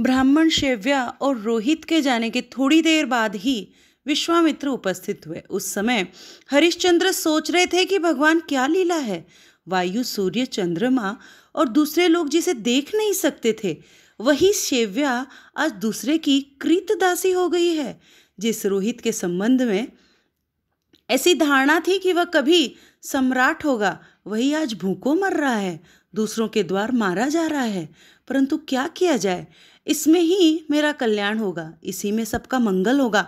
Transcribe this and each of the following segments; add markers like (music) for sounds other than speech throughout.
ब्राह्मण शेव्या और रोहित के जाने के थोड़ी देर बाद ही विश्वामित्र उपस्थित हुए उस समय हरिश्चंद्र सोच रहे थे कि भगवान क्या लीला है वायु सूर्य चंद्रमा और दूसरे लोग जिसे देख नहीं सकते थे वही शेव्या आज दूसरे की कृतदासी हो गई है जिस रोहित के संबंध में ऐसी धारणा थी कि वह कभी सम्राट होगा वही आज भूखों मर रहा है दूसरों के द्वार मारा जा रहा है परंतु क्या किया जाए इसमें ही मेरा कल्याण होगा इसी में सबका मंगल होगा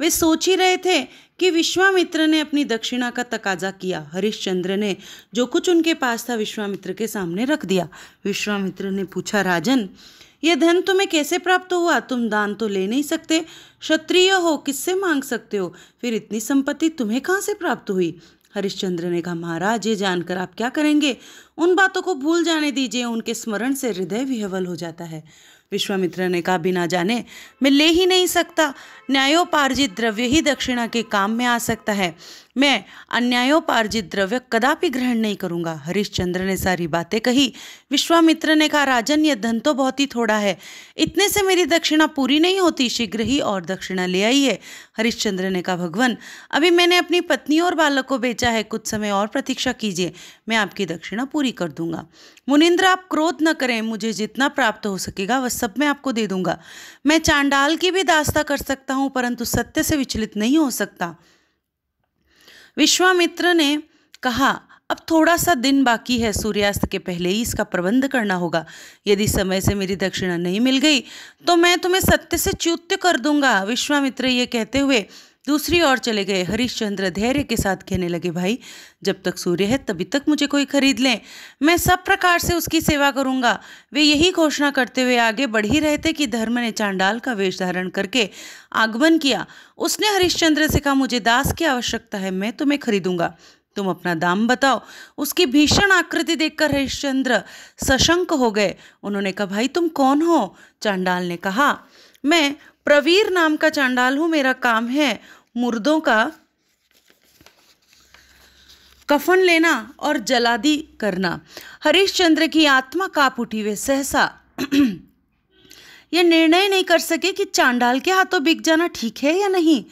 वे सोच ही रहे थे कि विश्वामित्र ने अपनी दक्षिणा का तकाजा किया हरिश्चंद्र ने जो कुछ उनके पास था विश्वामित्र के सामने रख दिया विश्वामित्र ने पूछा राजन यह धन तुम्हें कैसे प्राप्त हुआ तुम दान तो ले नहीं सकते क्षत्रिय हो किससे मांग सकते हो फिर इतनी संपत्ति तुम्हें कहाँ से प्राप्त हुई हरिश्चंद्र ने कहा महाराज ये जानकर आप क्या करेंगे उन बातों को भूल जाने दीजिए उनके स्मरण से हृदय विहवल हो जाता है विश्वामित्र ने कहा बिना जाने मैं ले ही नहीं सकता न्यायोपार्जित द्रव्य ही दक्षिणा के काम में आ सकता है मैं अन्यायोपार्जित द्रव्य कदापि ग्रहण नहीं करूंगा हरिश्चंद्र ने सारी बातें कही विश्वामित्र ने कहा राजन यह धन तो बहुत ही थोड़ा है इतने से मेरी दक्षिणा पूरी नहीं होती शीघ्र ही और दक्षिणा ले आई है हरिश्चंद्र ने कहा भगवान अभी मैंने अपनी पत्नी और बालक को बेचा है कुछ समय और प्रतीक्षा कीजिए मैं आपकी दक्षिणा पूरी कर दूंगा मुनिंद्र आप क्रोध न करें मुझे जितना प्राप्त हो सकेगा वह सब मैं आपको दे दूंगा मैं चांडाल की भी दास्ता कर सकता हूँ परंतु सत्य से विचलित नहीं हो सकता विश्वामित्र ने कहा अब थोड़ा सा दिन बाकी है सूर्यास्त के पहले ही इसका प्रबंध करना होगा यदि समय से मेरी दक्षिणा नहीं मिल गई तो मैं तुम्हें सत्य से च्युत कर दूंगा विश्वामित्र ये कहते हुए दूसरी ओर चले गए हरिश्चंद्र धैर्य के साथ कहने लगे भाई जब तक सूर्य है तभी तक मुझे कोई खरीद लें मैं सब प्रकार से उसकी सेवा करूंगा वे यही घोषणा करते हुए आगे बढ़ ही रहे थे कि धर्म ने चांडाल का वेश धारण करके आगमन किया उसने हरिश्चंद्र से कहा मुझे दास की आवश्यकता है मैं तुम्हें खरीदूंगा तुम अपना दाम बताओ उसकी भीषण आकृति देखकर हरिश्चंद्र सशंक हो गए उन्होंने कहा भाई तुम कौन हो चांडाल ने कहा मैं प्रवीर नाम का चांडाल हूँ मेरा काम है मुर्दों का कफन लेना और जलादि करना हरिश्चंद्र की आत्मा काप उठी वे सहसा (clears throat) यह निर्णय नहीं कर सके कि चांडाल के हाथों बिक जाना ठीक है या नहीं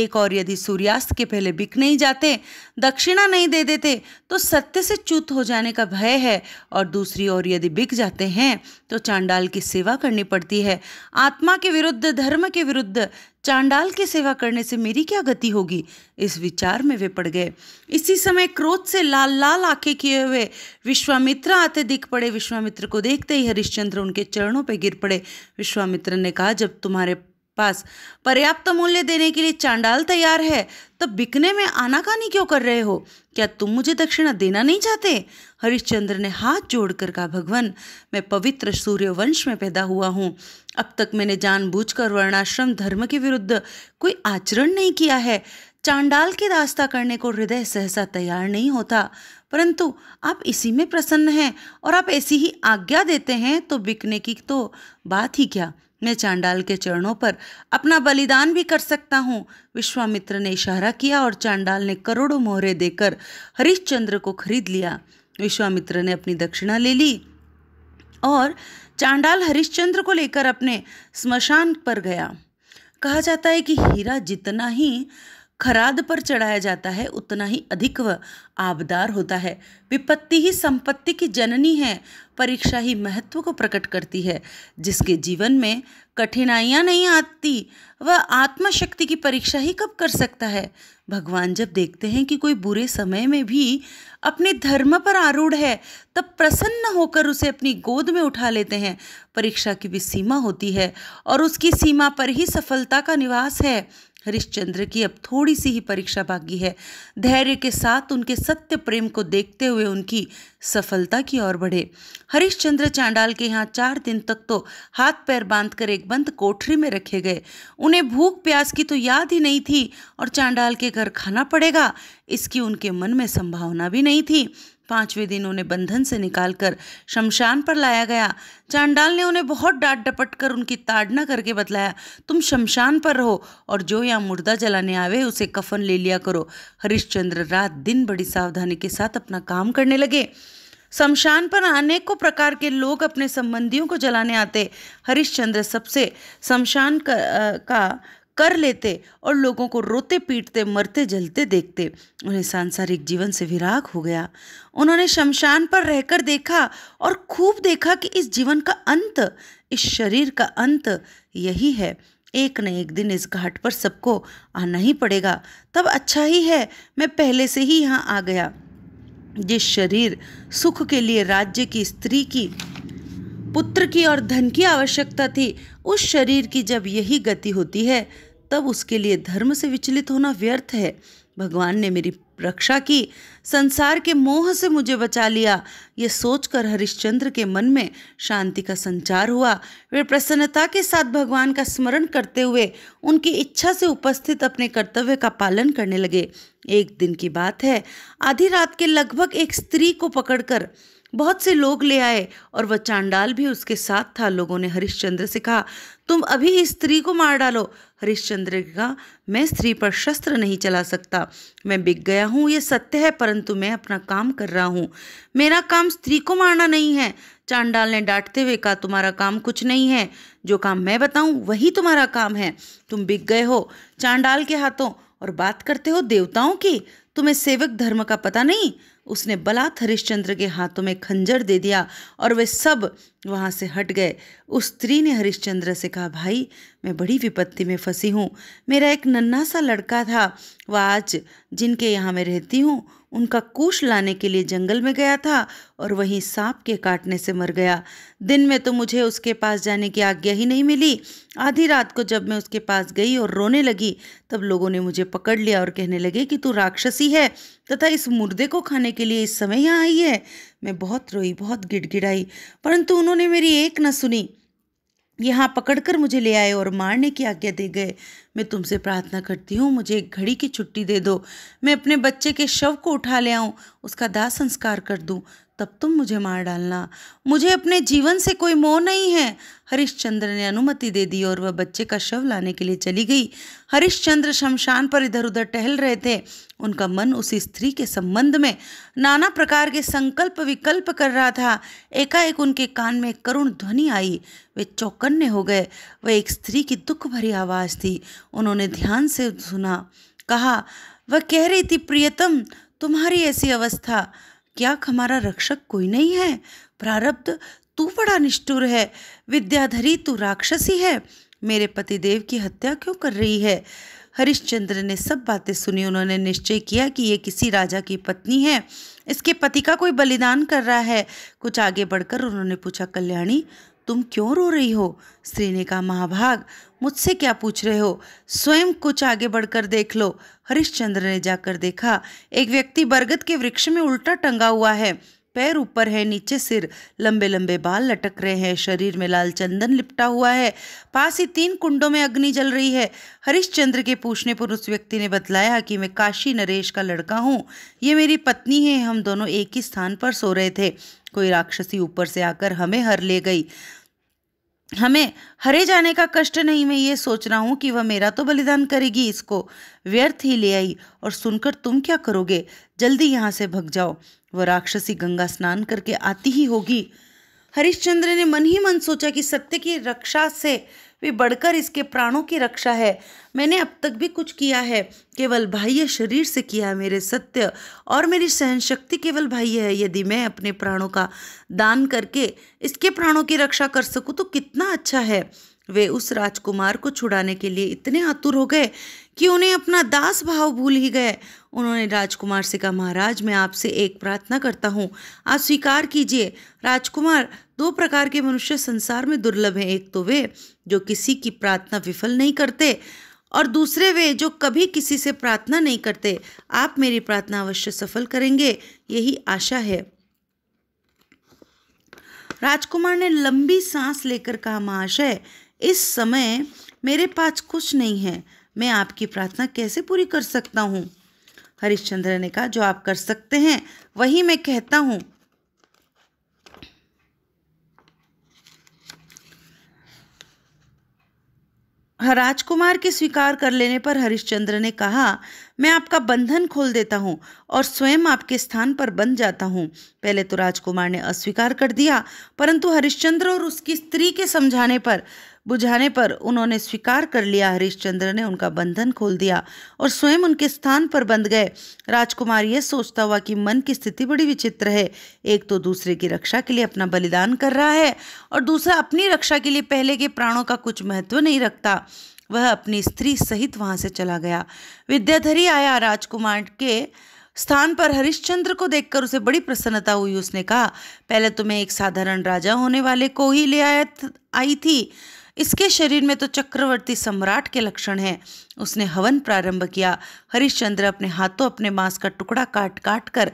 एक और यदि सूर्यास्त के पहले बिक नहीं जाते दक्षिणा नहीं दे देते तो सत्य से च्युत हो जाने का भय है और दूसरी ओर यदि बिक जाते हैं तो चांडाल की सेवा करनी पड़ती है आत्मा के विरुद्ध धर्म के विरुद्ध चांडाल की सेवा करने से मेरी क्या गति होगी इस विचार में वे पड़ गए इसी समय क्रोध से लाल लाल आंखें किए हुए विश्वामित्र आते दिख पड़े विश्वामित्र को देखते ही हरिश्चंद्र उनके चरणों पर गिर पड़े विश्वामित्र ने कहा जब तुम्हारे पास पर्याप्त मूल्य देने के लिए चांडाल तैयार है तब तो बिकने में आनाकानी क्यों कर रहे हो क्या तुम मुझे दक्षिणा देना नहीं चाहते हरिश्चंद्र ने हाथ जोड़कर कहा भगवान मैं पवित्र सूर्य वंश में पैदा हुआ हूँ अब तक मैंने जानबूझकर वर्णाश्रम धर्म के विरुद्ध कोई आचरण नहीं किया है चांडाल के रास्ता करने को हृदय सहसा तैयार नहीं होता परंतु आप इसी में प्रसन्न हैं और आप ऐसी ही आज्ञा देते हैं तो बिकने की तो बात ही क्या मैं चांडाल के चरणों पर अपना बलिदान भी कर सकता हूँ विश्वामित्र ने इशारा किया और चांडाल ने करोड़ों मोहरे देकर हरिश्चंद्र को खरीद लिया विश्वामित्र ने अपनी दक्षिणा ले ली और चांडाल हरिश्चंद्र को लेकर अपने स्मशान पर गया कहा जाता है कि हीरा जितना ही खराद पर चढ़ाया जाता है उतना ही अधिक व आबदार होता है विपत्ति ही संपत्ति की जननी है परीक्षा ही महत्व को प्रकट करती है जिसके जीवन में कठिनाइयाँ नहीं आती वह आत्मशक्ति की परीक्षा ही कब कर सकता है भगवान जब देखते हैं कि कोई बुरे समय में भी अपने धर्म पर आरूढ़ है तब प्रसन्न होकर उसे अपनी गोद में उठा लेते हैं परीक्षा की भी सीमा होती है और उसकी सीमा पर ही सफलता का निवास है हरिश्चंद्र की अब थोड़ी सी ही परीक्षा बाकी है धैर्य के साथ उनके सत्य प्रेम को देखते हुए उनकी सफलता की ओर बढ़े हरिश्चंद्र चांडाल के यहाँ चार दिन तक तो हाथ पैर बांधकर एक बंद कोठरी में रखे गए उन्हें भूख प्यास की तो याद ही नहीं थी और चांडाल के घर खाना पड़ेगा इसकी उनके मन में संभावना भी नहीं थी पांचवें दिन उन्हें बंधन से निकालकर शमशान पर लाया गया चांडाल ने उन्हें बहुत डांट डपट कर उनकी ताड़ना करके बतलाया तुम शमशान पर रहो और जो यहाँ मुर्दा जलाने आवे उसे कफन ले लिया करो हरिश्चंद्र रात दिन बड़ी सावधानी के साथ अपना काम करने लगे शमशान पर अनेकों प्रकार के लोग अपने संबंधियों को जलाने आते हरिश्चंद्र सबसे शमशान का, आ, का कर लेते और लोगों को रोते पीटते मरते जलते देखते उन्हें सांसारिक जीवन से विराग हो गया उन्होंने शमशान पर रहकर देखा और खूब देखा कि इस जीवन का अंत इस शरीर का अंत यही है एक न एक दिन इस घाट पर सबको आना ही पड़ेगा तब अच्छा ही है मैं पहले से ही यहाँ आ गया जिस शरीर सुख के लिए राज्य की स्त्री की पुत्र की और धन की आवश्यकता थी उस शरीर की जब यही गति होती है तब उसके लिए धर्म से विचलित होना व्यर्थ है भगवान ने मेरी रक्षा की संसार के मोह से मुझे बचा लिया ये सोचकर हरिश्चंद्र के मन में शांति का संचार हुआ वे प्रसन्नता के साथ भगवान का स्मरण करते हुए उनकी इच्छा से उपस्थित अपने कर्तव्य का पालन करने लगे एक दिन की बात है आधी रात के लगभग एक स्त्री को पकड़कर बहुत से लोग ले आए और वह चांडाल भी उसके साथ था लोगों ने हरिश्चंद्र से कहा तुम अभी इस स्त्री को मार डालो हरिश्चंद्र ने कहा मैं स्त्री पर शस्त्र नहीं चला सकता मैं बिक गया हूँ ये सत्य है परंतु मैं अपना काम कर रहा हूँ मेरा काम स्त्री को मारना नहीं है चांडाल ने डांटते हुए कहा तुम्हारा काम कुछ नहीं है जो काम मैं बताऊँ वही तुम्हारा काम है तुम बिक गए हो चांडाल के हाथों और बात करते हो देवताओं की तुम्हें सेवक धर्म का पता नहीं उसने बलात् हरिश्चंद्र के हाथों में खंजर दे दिया और वे सब वहाँ से हट गए उस स्त्री ने हरिश्चंद्र से कहा भाई मैं बड़ी विपत्ति में फंसी हूँ मेरा एक नन्ना सा लड़का था व आज जिनके यहाँ मैं रहती हूँ उनका कुश लाने के लिए जंगल में गया था और वहीं सांप के काटने से मर गया दिन में तो मुझे उसके पास जाने की आज्ञा ही नहीं मिली आधी रात को जब मैं उसके पास गई और रोने लगी तब लोगों ने मुझे पकड़ लिया और कहने लगे कि तू राक्षसी है तथा इस मुर्दे को खाने के लिए इस समय यहाँ आई है मैं बहुत रोई बहुत गिड़गिड़ाई परंतु उन्होंने मेरी एक न सुनी यहाँ पकड़कर मुझे ले आए और मारने की आज्ञा दे गए मैं तुमसे प्रार्थना करती हूँ मुझे एक घड़ी की छुट्टी दे दो मैं अपने बच्चे के शव को उठा ले आऊँ उसका दाह संस्कार कर दूँ तब तुम मुझे मार डालना मुझे अपने जीवन से कोई मोह नहीं है हरिश्चंद्र ने अनुमति दे दी और वह बच्चे का शव लाने के लिए चली गई हरिश्चंद्र शमशान पर इधर उधर टहल रहे थे उनका मन उस स्त्री के संबंध में नाना प्रकार के संकल्प विकल्प कर रहा था एकाएक उनके कान में करुण ध्वनि आई वे चौकन्ने हो गए वह एक स्त्री की दुख भरी आवाज़ थी उन्होंने ध्यान से सुना कहा वह कह रही थी प्रियतम तुम्हारी ऐसी अवस्था क्या हमारा रक्षक कोई नहीं है प्रारब्ध तू बड़ा निष्ठुर है विद्याधरी तू राक्षसी है मेरे पतिदेव की हत्या क्यों कर रही है हरिश्चंद्र ने सब बातें सुनी उन्होंने निश्चय किया कि ये किसी राजा की पत्नी है इसके पति का कोई बलिदान कर रहा है कुछ आगे बढ़कर उन्होंने पूछा कल्याणी तुम क्यों रो रही हो स्त्री ने कहा महाभाग मुझसे क्या पूछ रहे हो स्वयं कुछ आगे बढ़कर देख लो हरिश्चंद्र ने जाकर देखा एक व्यक्ति बरगद के वृक्ष में उल्टा टंगा हुआ है पैर ऊपर है नीचे सिर लंबे लंबे बाल लटक रहे हैं शरीर में लाल चंदन लिपटा हुआ है पास ही तीन कुंडों में अग्नि जल रही है हरिश्चंद्र के पूछने पर उस व्यक्ति ने बतलाया कि मैं काशी नरेश का लड़का हूँ ये मेरी पत्नी है हम दोनों एक ही स्थान पर सो रहे थे कोई राक्षसी ऊपर से आकर हमें हर ले गई हमें हरे जाने का कष्ट नहीं मैं ये सोच रहा हूँ कि वह मेरा तो बलिदान करेगी इसको व्यर्थ ही ले आई और सुनकर तुम क्या करोगे जल्दी यहाँ से भग जाओ वह राक्षसी गंगा स्नान करके आती ही होगी हरिश्चंद्र ने मन ही मन सोचा कि सत्य की रक्षा से वे बढ़कर इसके प्राणों की रक्षा है मैंने अब तक भी कुछ किया है केवल बाह्य शरीर से किया है मेरे सत्य और मेरी सहन शक्ति केवल बाह्य है यदि मैं अपने प्राणों का दान करके इसके प्राणों की रक्षा कर सकूँ तो कितना अच्छा है वे उस राजकुमार को छुड़ाने के लिए इतने आतुर हो गए कि उन्हें अपना दास भाव भूल ही गए उन्होंने राजकुमार से कहा महाराज मैं आपसे एक प्रार्थना करता हूँ आप स्वीकार कीजिए राजकुमार दो प्रकार के मनुष्य संसार में दुर्लभ हैं एक तो वे जो किसी की प्रार्थना विफल नहीं करते और दूसरे वे जो कभी किसी से प्रार्थना नहीं करते आप मेरी प्रार्थना अवश्य सफल करेंगे यही आशा है राजकुमार ने लंबी सांस लेकर कहा महाशय इस समय मेरे पास कुछ नहीं है मैं आपकी प्रार्थना कैसे पूरी कर सकता हूँ हरिश्चंद्र ने कहा जो आप कर सकते हैं वही मैं कहता हूँ राजकुमार के स्वीकार कर लेने पर हरिश्चंद्र ने कहा मैं आपका बंधन खोल देता हूँ और स्वयं आपके स्थान पर बन जाता हूँ पहले तो राजकुमार ने अस्वीकार कर दिया परंतु हरिश्चंद्र और उसकी स्त्री के समझाने पर बुझाने पर उन्होंने स्वीकार कर लिया हरिश्चंद्र ने उनका बंधन खोल दिया और स्वयं उनके स्थान पर बंध गए राजकुमार यह सोचता हुआ कि मन की स्थिति बड़ी विचित्र है एक तो दूसरे की रक्षा के लिए अपना बलिदान कर रहा है और दूसरा अपनी रक्षा के लिए पहले के प्राणों का कुछ महत्व नहीं रखता वह अपनी स्त्री सहित वहां से चला गया विद्याधरी आया राजकुमार के स्थान पर हरिश्चंद्र को देखकर उसे बड़ी प्रसन्नता हुई उसने कहा पहले तो मैं एक साधारण राजा होने वाले को ही ले आया आई थी इसके शरीर में तो चक्रवर्ती सम्राट के लक्षण हैं उसने हवन प्रारंभ किया हरिश्चंद्र अपने हाथों अपने मांस का टुकड़ा काट काट कर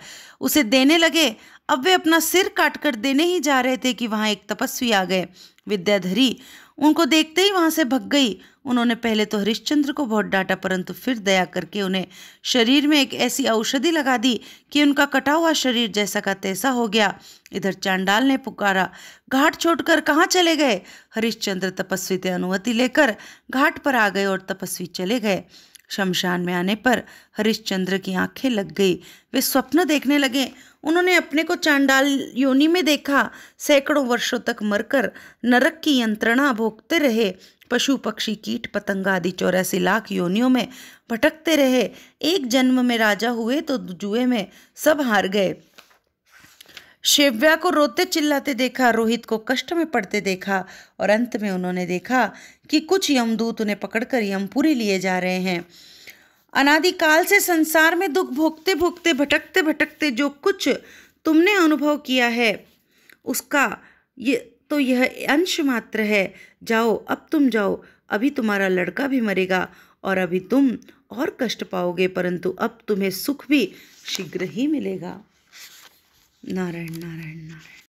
उसे देने लगे अब वे अपना सिर काट कर देने ही जा रहे थे कि वहाँ एक तपस्वी आ गए विद्याधरी उनको देखते ही वहाँ से भग गई उन्होंने पहले तो हरिश्चंद्र को बहुत डांटा परंतु फिर दया करके उन्हें शरीर में एक ऐसी औषधि लगा दी कि उनका कटा हुआ शरीर जैसा का तैसा हो गया इधर चांडाल ने पुकारा घाट छोड़कर कहाँ चले गए हरिश्चंद्र तपस्वी से अनुमति लेकर घाट पर आ गए और तपस्वी चले गए शमशान में आने पर हरिश्चंद्र की आंखें लग गई वे स्वप्न देखने लगे उन्होंने अपने को चांडाल योनि में देखा सैकड़ों वर्षों तक मरकर नरक की यंत्रणा भोगते रहे पशु पक्षी कीट पतंग आदि चौरासी लाख योनियों में भटकते रहे एक जन्म में राजा हुए तो जुए में सब हार गए शिव्या को रोते चिल्लाते देखा रोहित को कष्ट में पड़ते देखा और अंत में उन्होंने देखा कि कुछ यमदूत उन्हें पकड़कर यमपुरी लिए जा रहे हैं अनादिकाल से संसार में दुख भोगते भोगते भटकते भटकते जो कुछ तुमने अनुभव किया है उसका ये तो यह अंश मात्र है जाओ अब तुम जाओ अभी तुम्हारा लड़का भी मरेगा और अभी तुम और कष्ट पाओगे परंतु अब तुम्हें सुख भी शीघ्र ही मिलेगा नारायण नारायण नारायण